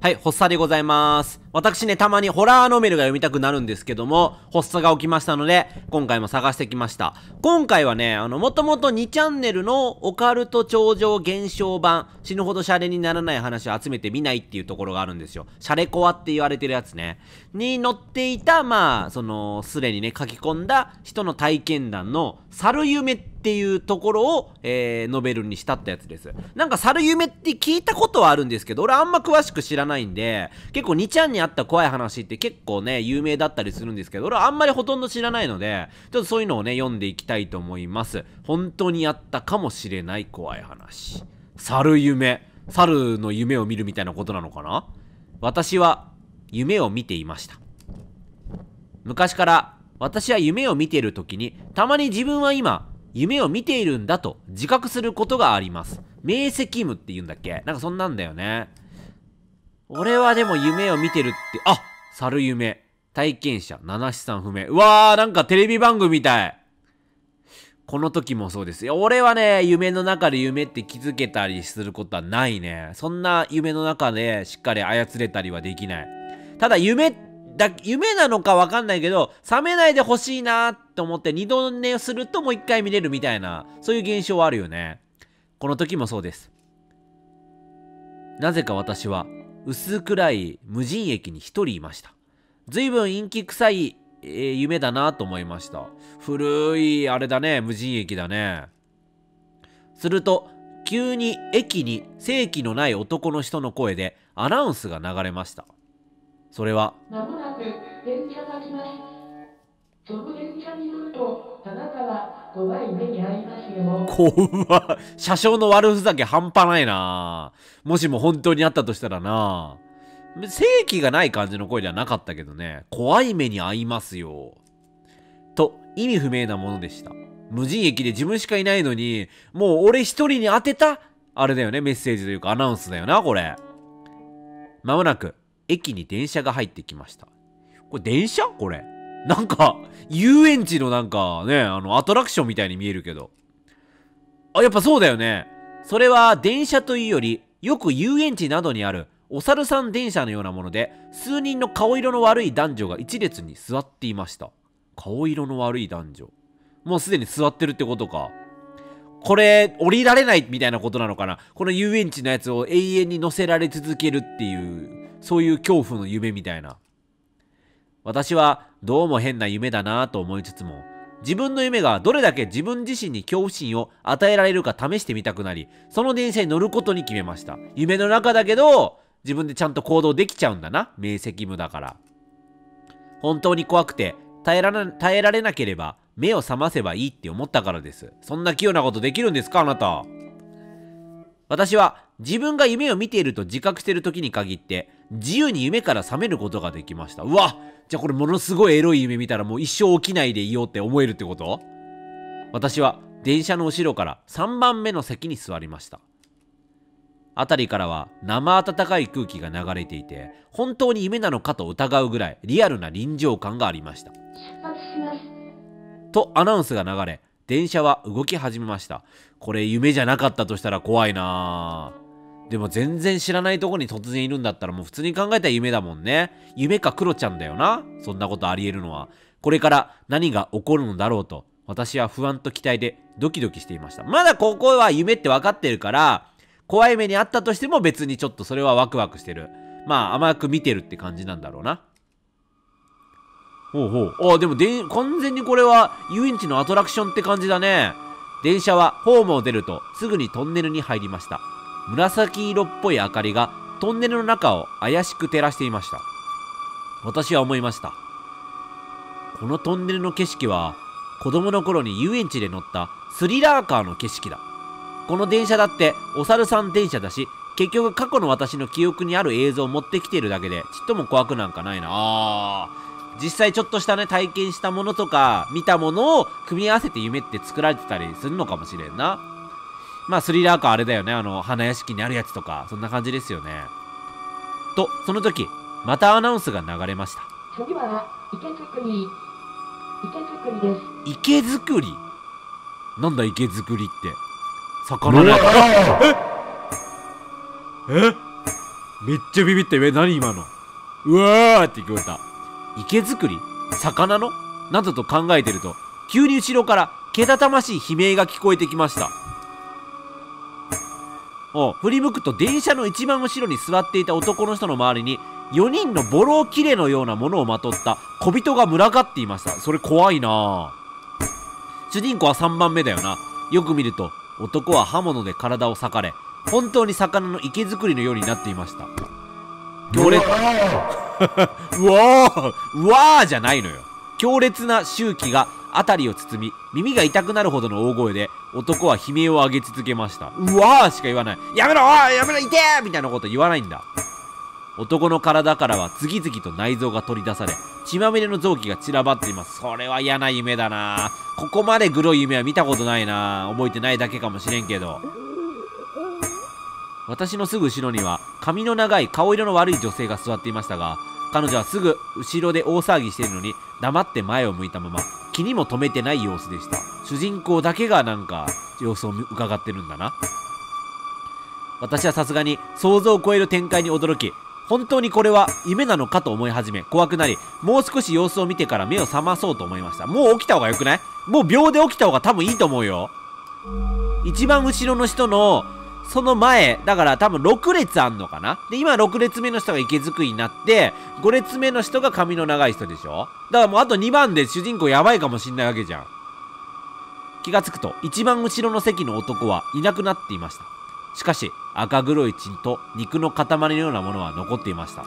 はい、発作でございます。私ね、たまにホラーノベルが読みたくなるんですけども、発作が起きましたので、今回も探してきました。今回はね、あの、もともと2チャンネルのオカルト頂上現象版、死ぬほどシャレにならない話を集めてみないっていうところがあるんですよ。シャレコアって言われてるやつね。に載っていた、まあ、その、すでにね、書き込んだ人の体験談の、猿夢っていうところを、えー、ノベルにしたってやつです。なんか猿夢って聞いたことはあるんですけど、俺あんま詳しく知らないんで、結構2ちゃんにった怖い話って結構ね、有名だったりするんですけど、俺はあんまりほとんど知らないので、ちょっとそういうのをね、読んでいきたいと思います。本当にあったかもしれない怖い話。猿夢。猿の夢を見るみたいなことなのかな私は夢を見ていました。昔から私は夢を見ている時に、たまに自分は今、夢を見ているんだと自覚することがあります。明晰夢って言うんだっけなんかそんなんだよね。俺はでも夢を見てるって、あ猿夢。体験者、七七三不明。うわー、なんかテレビ番組みたい。この時もそうです。俺はね、夢の中で夢って気づけたりすることはないね。そんな夢の中でしっかり操れたりはできない。ただ夢だ、夢なのかわかんないけど、覚めないでほしいなと思って二度寝するともう一回見れるみたいな、そういう現象はあるよね。この時もそうです。なぜか私は薄暗い無人駅に1人いました。随分陰気臭い、えー、夢だなと思いました。古い、あれだね、無人駅だね。すると、急に駅に正規のない男の人の声でアナウンスが流れました。それは、まもなく電車が来ます。怖い目に遭いま車掌の悪ふざけ半端ないなもしも本当にあったとしたらな正気がない感じの声ではなかったけどね怖い目に遭いますよと意味不明なものでした無人駅で自分しかいないのにもう俺一人に当てたあれだよねメッセージというかアナウンスだよなこれまもなく駅に電車が入ってきましたこれ電車これなんか、遊園地のなんかね、あの、アトラクションみたいに見えるけど。あ、やっぱそうだよね。それは電車というより、よく遊園地などにある、お猿さん電車のようなもので、数人の顔色の悪い男女が一列に座っていました。顔色の悪い男女。もうすでに座ってるってことか。これ、降りられないみたいなことなのかなこの遊園地のやつを永遠に乗せられ続けるっていう、そういう恐怖の夢みたいな。私はどうも変な夢だなぁと思いつつも、自分の夢がどれだけ自分自身に恐怖心を与えられるか試してみたくなり、その電車に乗ることに決めました。夢の中だけど、自分でちゃんと行動できちゃうんだな。明晰夢だから。本当に怖くて、耐えら耐えられなければ、目を覚ませばいいって思ったからです。そんな器用なことできるんですかあなた。私は自分が夢を見ていると自覚している時に限って自由に夢から覚めることができました。うわじゃあこれものすごいエロい夢見たらもう一生起きないでいようって思えるってこと私は電車の後ろから3番目の席に座りました。辺りからは生暖かい空気が流れていて本当に夢なのかと疑うぐらいリアルな臨場感がありました。とアナウンスが流れ電車は動き始めました。これ夢じゃなかったとしたら怖いなでも全然知らないとこに突然いるんだったらもう普通に考えたら夢だもんね。夢かクロちゃんだよな。そんなことあり得るのは。これから何が起こるのだろうと、私は不安と期待でドキドキしていました。まだここは夢って分かってるから、怖い目にあったとしても別にちょっとそれはワクワクしてる。まあ甘く見てるって感じなんだろうな。ほうほう。あ、でもで、完全にこれは遊園地のアトラクションって感じだね。電車はホームを出るとすぐにトンネルに入りました。紫色っぽい明かりがトンネルの中を怪しく照らしていました。私は思いました。このトンネルの景色は子供の頃に遊園地で乗ったスリラーカーの景色だ。この電車だってお猿さん電車だし、結局過去の私の記憶にある映像を持ってきているだけでちっとも怖くなんかないな。あー実際ちょっとしたね、体験したものとか、見たものを組み合わせて夢って作られてたりするのかもしれんな。まあ、スリラー感あれだよね。あの、花屋敷にあるやつとか、そんな感じですよね。と、その時、またアナウンスが流れました。次は、池作り。池作りです。池作りなんだ池作りって。魚ねえっええめっちゃビビって、え、何今のうわーって聞こえた。池作り魚のなどと考えてると、急に後ろからけたたましい悲鳴が聞こえてきました。お振り向くと電車の一番後ろに座っていた男の人の周りに、4人のボロ切れのようなものをまとった小人が群がっていました。それ怖いな主人公は3番目だよな。よく見ると、男は刃物で体を裂かれ、本当に魚の池作りのようになっていました。強烈。うわーうわーじゃないのよ。強烈な周期が辺りを包み、耳が痛くなるほどの大声で、男は悲鳴を上げ続けました。うわーしか言わない。やめろおいやめろ痛えみたいなこと言わないんだ。男の体からは次々と内臓が取り出され、血まみれの臓器が散らばっています。それは嫌な夢だなここまでグロい夢は見たことないな覚えてないだけかもしれんけど。私のすぐ後ろには髪の長い顔色の悪い女性が座っていましたが、彼女はすぐ後ろで大騒ぎしているのに黙って前を向いたまま気にも留めてない様子でした。主人公だけがなんか様子を伺ってるんだな。私はさすがに想像を超える展開に驚き、本当にこれは夢なのかと思い始め怖くなりもう少し様子を見てから目を覚まそうと思いましたもう起きた方がよくないもう秒で起きた方が多分いいと思うよ一番後ろの人のその前、だから多分6列あんのかなで、今6列目の人が池づくりになって、5列目の人が髪の長い人でしょだからもうあと2番で主人公やばいかもしんないわけじゃん。気がつくと、一番後ろの席の男はいなくなっていました。しかし、赤黒い血と肉の塊のようなものは残っていました。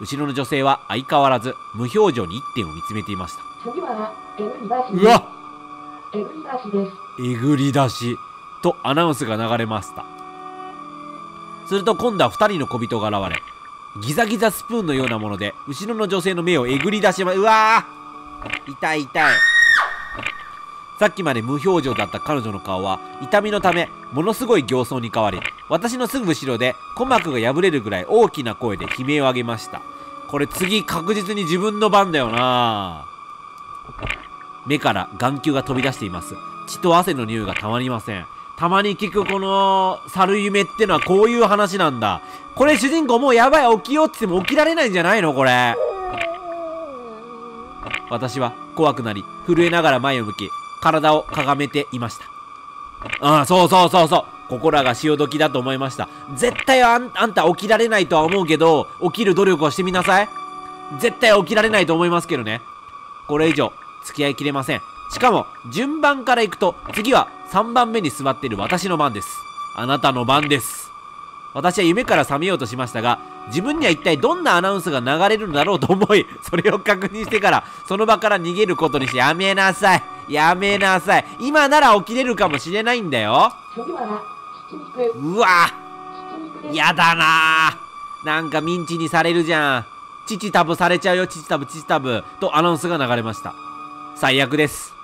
後ろの女性は相変わらず無表情に一点を見つめていました。次は、えぐり出し。うわえぐり出しです。えぐり出し。とアナウンスが流れました。すると今度は2人の小人が現れ、ギザギザスプーンのようなもので、後ろの女性の目をえぐり出しま、うわー痛い痛い。さっきまで無表情だった彼女の顔は、痛みのため、ものすごい形相に変わり、私のすぐ後ろで鼓膜が破れるぐらい大きな声で悲鳴を上げました。これ次確実に自分の番だよな目から眼球が飛び出しています。血と汗の匂いがたまりません。たまに聞くこの、猿夢ってのはこういう話なんだ。これ主人公もうやばい起きようって言っても起きられないんじゃないのこれ。私は怖くなり、震えながら前を向き、体をかがめていました。ああ、そうそうそうそう。ここらが潮時だと思いました。絶対あんあんた起きられないとは思うけど、起きる努力をしてみなさい。絶対起きられないと思いますけどね。これ以上、付き合いきれません。しかも、順番から行くと、次は3番目に座っている私の番です。あなたの番です。私は夢から覚めようとしましたが、自分には一体どんなアナウンスが流れるのだろうと思い、それを確認してから、その場から逃げることにして、やめなさいやめなさい今なら起きれるかもしれないんだようわやだななんかミンチにされるじゃん。父タブされちゃうよ、父タブ、父タブ。とアナウンスが流れました。最悪です。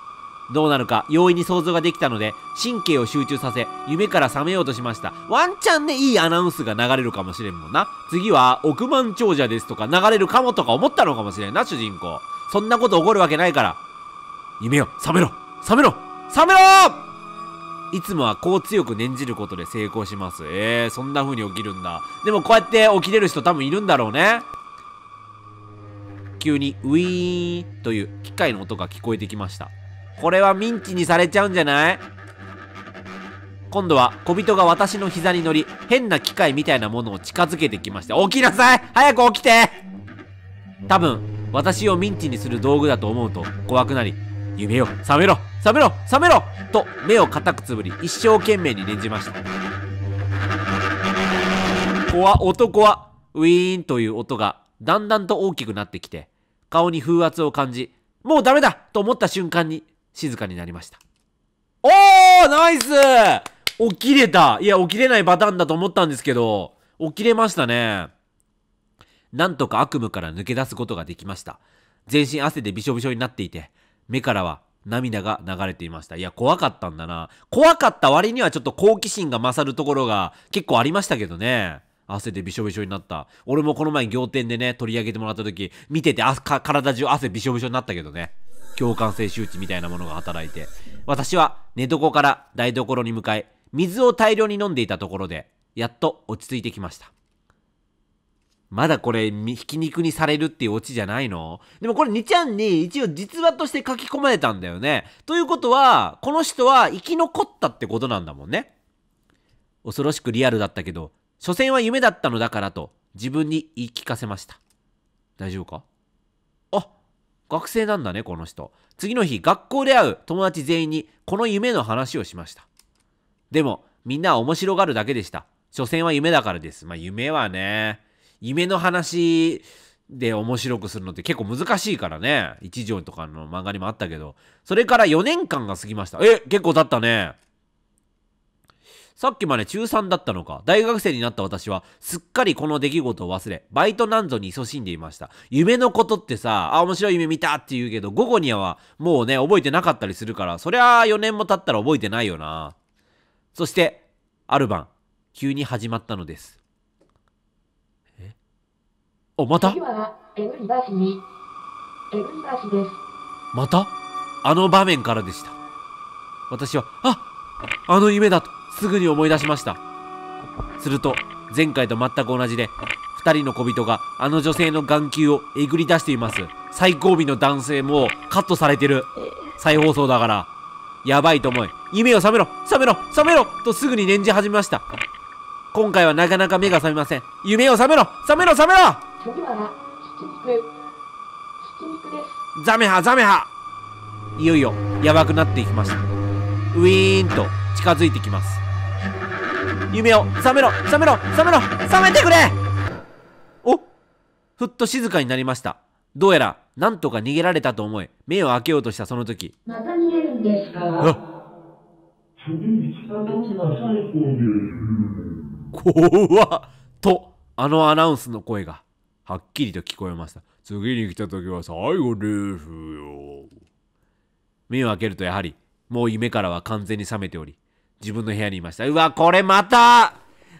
どうなるか容易に想像ができたので神経を集中させ夢から覚めようとしましたワンチャンねいいアナウンスが流れるかもしれんもんな次は億万長者ですとか流れるかもとか思ったのかもしれんな主人公そんなこと起こるわけないから夢よ覚めろ覚めろ覚めろいつもはこう強く念じることで成功します。えー、そんな風に起きるんだ。でもこうやって起きれる人多分いるんだろうね。急にウィーンという機械の音が聞こえてきました。これはミンチにされちゃうんじゃない今度は小人が私の膝に乗り、変な機械みたいなものを近づけてきました。起きなさい早く起きて多分、私をミンチにする道具だと思うと怖くなり、夢よ、覚めろ覚めろ覚めろと目を固くつぶり、一生懸命に念じました。怖、は男は、ウィーンという音がだんだんと大きくなってきて、顔に風圧を感じ、もうダメだと思った瞬間に静かになりました。おーナイス起きれたいや、起きれないパターンだと思ったんですけど、起きれましたね。なんとか悪夢から抜け出すことができました。全身汗でびしょびしょになっていて、目からは涙が流れていました。いや、怖かったんだな。怖かった割にはちょっと好奇心が勝るところが結構ありましたけどね。汗でびしょびしょになった。俺もこの前仰天でね、取り上げてもらった時、見てて体中汗びしょびしょになったけどね。共感性周知みたいなものが働いて、私は寝床から台所に向かい、水を大量に飲んでいたところで、やっと落ち着いてきました。まだこれ、ひき肉にされるっていうオチじゃないのでもこれ2ちゃんに一応実話として書き込まれたんだよね。ということは、この人は生き残ったってことなんだもんね。恐ろしくリアルだったけど、所詮は夢だったのだからと自分に言い聞かせました。大丈夫か学生なんだね、この人。次の日、学校で会う友達全員にこの夢の話をしました。でも、みんなは面白がるだけでした。所詮は夢だからです。まあ、夢はね、夢の話で面白くするのって結構難しいからね。一条とかの漫画にもあったけど。それから4年間が過ぎました。え、結構経ったね。さっきまで中3だったのか。大学生になった私は、すっかりこの出来事を忘れ、バイトなんぞに勤しんでいました。夢のことってさ、あ、面白い夢見たって言うけど、午後にはもうね、覚えてなかったりするから、そりゃあ4年も経ったら覚えてないよな。そして、ある晩、急に始まったのです。えお、またまたあの場面からでした。私は、ああの夢だと。すぐに思い出しましたすると前回と全く同じで2人の小人があの女性の眼球をえぐり出しています最後尾の男性もカットされてる再放送だからやばいと思い夢を覚めろ覚めろ覚めろとすぐに念じ始めました今回はなかなか目が覚めません夢を覚めろ覚めろ覚めろザメハザメハいよいよやばくなっていきましたウィーンと近づいてきます夢を覚めろ覚めろ覚めろ覚めてくれおふっと静かになりましたどうやら何とか逃げられたと思い目を開けようとしたその時また逃げるんですかっとあのアナウンスの声がはっきりと聞こえました次に来た時は最後ですよ目を開けるとやはりもう夢からは完全に覚めており自分の部屋にいました。うわ、これまた、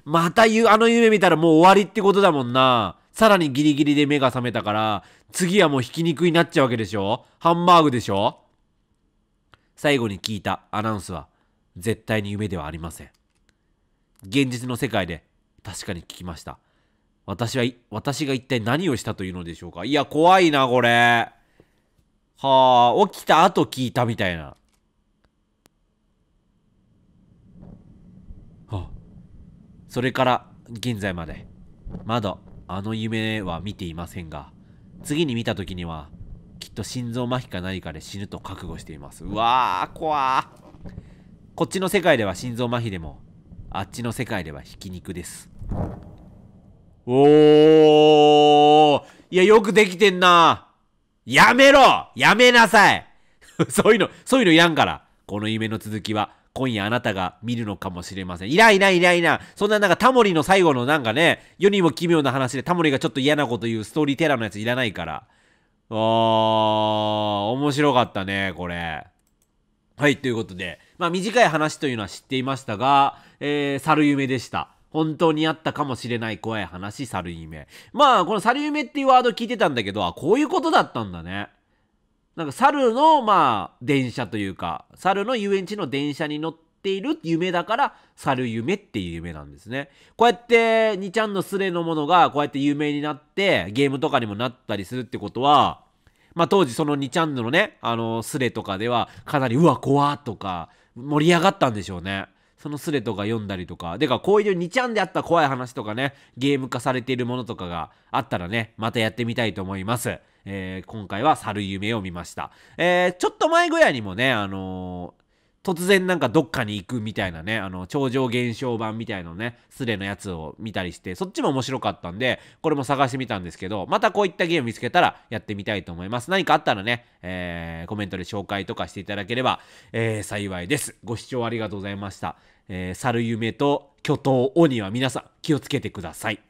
またゆ、あの夢見たらもう終わりってことだもんな。さらにギリギリで目が覚めたから、次はもうひき肉になっちゃうわけでしょハンバーグでしょ最後に聞いたアナウンスは、絶対に夢ではありません。現実の世界で、確かに聞きました。私は、私が一体何をしたというのでしょうかいや、怖いな、これ。はあ、起きた後聞いたみたいな。それから現在まで、まだあの夢は見ていませんが、次に見た時には、きっと心臓麻痺か何かで死ぬと覚悟しています。うわー、怖こっちの世界では心臓麻痺でも、あっちの世界ではひき肉です。おーいや、よくできてんなやめろやめなさい そういうの、そういうのやんから。この夢の続きは、今夜あなたが見るのかもしれません。いらいいないいらいなそんななんかタモリの最後のなんかね、世にも奇妙な話でタモリがちょっと嫌なこと言うストーリーテラーのやついらないから。あー、面白かったね、これ。はい、ということで、まあ短い話というのは知っていましたが、えー、猿夢でした。本当にあったかもしれない怖い話、猿夢。まあ、この猿夢っていうワード聞いてたんだけど、あ、こういうことだったんだね。なんか猿の、まあ、電車というか、猿の遊園地の電車に乗っている夢だから、猿夢っていう夢なんですね。こうやって、2ちゃんのスレのものが、こうやって有名になって、ゲームとかにもなったりするってことは、まあ当時その2ちゃんのね、あの、スレとかでは、かなり、うわ、怖とか、盛り上がったんでしょうね。そのスレとか読んだりとか。でか、こういう2ちゃんであった怖い話とかね、ゲーム化されているものとかがあったらね、またやってみたいと思います。えー、今回は猿夢を見ました。えー、ちょっと前ぐらいにもね、あのー突然なんかどっかに行くみたいなね、あの、超常現象版みたいなね、スレのやつを見たりして、そっちも面白かったんで、これも探してみたんですけど、またこういったゲーム見つけたらやってみたいと思います。何かあったらね、えー、コメントで紹介とかしていただければ、えー、幸いです。ご視聴ありがとうございました。えー、猿夢と巨頭鬼は皆さん気をつけてください。